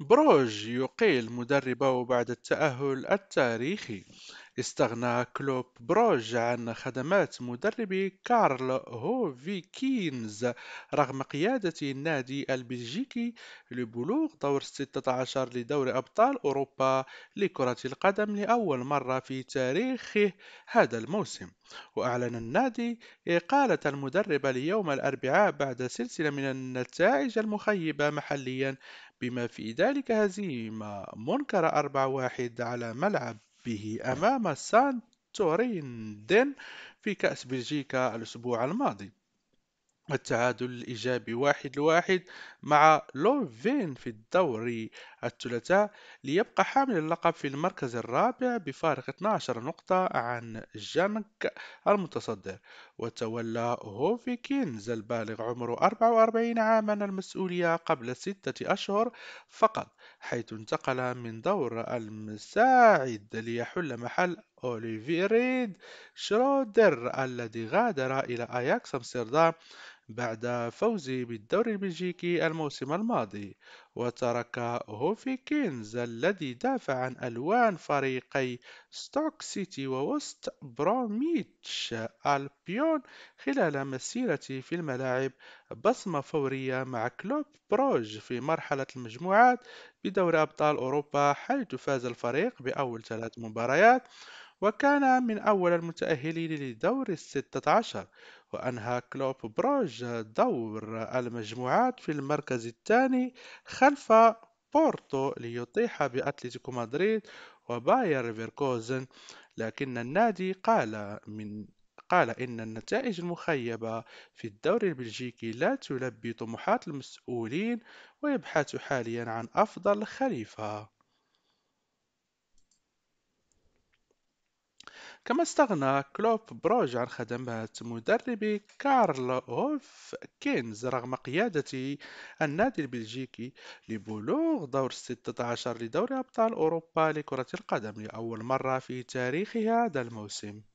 بروج يقيل مدربه بعد التأهل التاريخي استغنى كلوب بروج عن خدمات مدرب كارل هوفيكينز رغم قيادة النادي البلجيكي لبلوغ دور 16 لدور أبطال أوروبا لكرة القدم لأول مرة في تاريخه هذا الموسم وأعلن النادي إقالة المدرب اليوم الأربعاء بعد سلسلة من النتائج المخيبة محليا بما في ذلك هزيمة منكرة 4-1 على ملعب به أمام سان دين في كأس بلجيكا الأسبوع الماضي التعادل الإيجابي واحد لواحد مع لوفين في الدوري الثلاثاء ليبقى حامل اللقب في المركز الرابع بفارق 12 نقطة عن جانك المتصدر وتولى هوفيكينز البالغ عمره 44 عاما المسؤولية قبل ستة أشهر فقط حيث انتقل من دور المساعد ليحل محل أوليفيريد شرودر الذي غادر إلى أياكس أمستردام بعد فوزه بالدوري البلجيكي الموسم الماضي وترك هوفيكينز الذي دافع عن ألوان فريقي ستوك سيتي ووست بروميتش ألبيون خلال مسيرته في الملاعب بصمة فورية مع كلوب بروج في مرحلة المجموعات بدور أبطال أوروبا حيث فاز الفريق بأول ثلاث مباريات وكان من أول المتأهلين لدور الستة عشر وأنهى كلوب بروج دور المجموعات في المركز الثاني خلف بورتو ليطيح بأتلتيكو مدريد وباير فيركوزن لكن النادي قال من قال إن النتائج المخيبة في الدوري البلجيكي لا تلبي طموحات المسؤولين ويبحث حاليا عن أفضل خليفة كما استغنى كلوب بروج عن خدمات مدرب كارل هوف كينز رغم قيادة النادي البلجيكي لبلوغ دور 16 لدوري أبطال أوروبا لكرة القدم لأول مرة في تاريخ هذا الموسم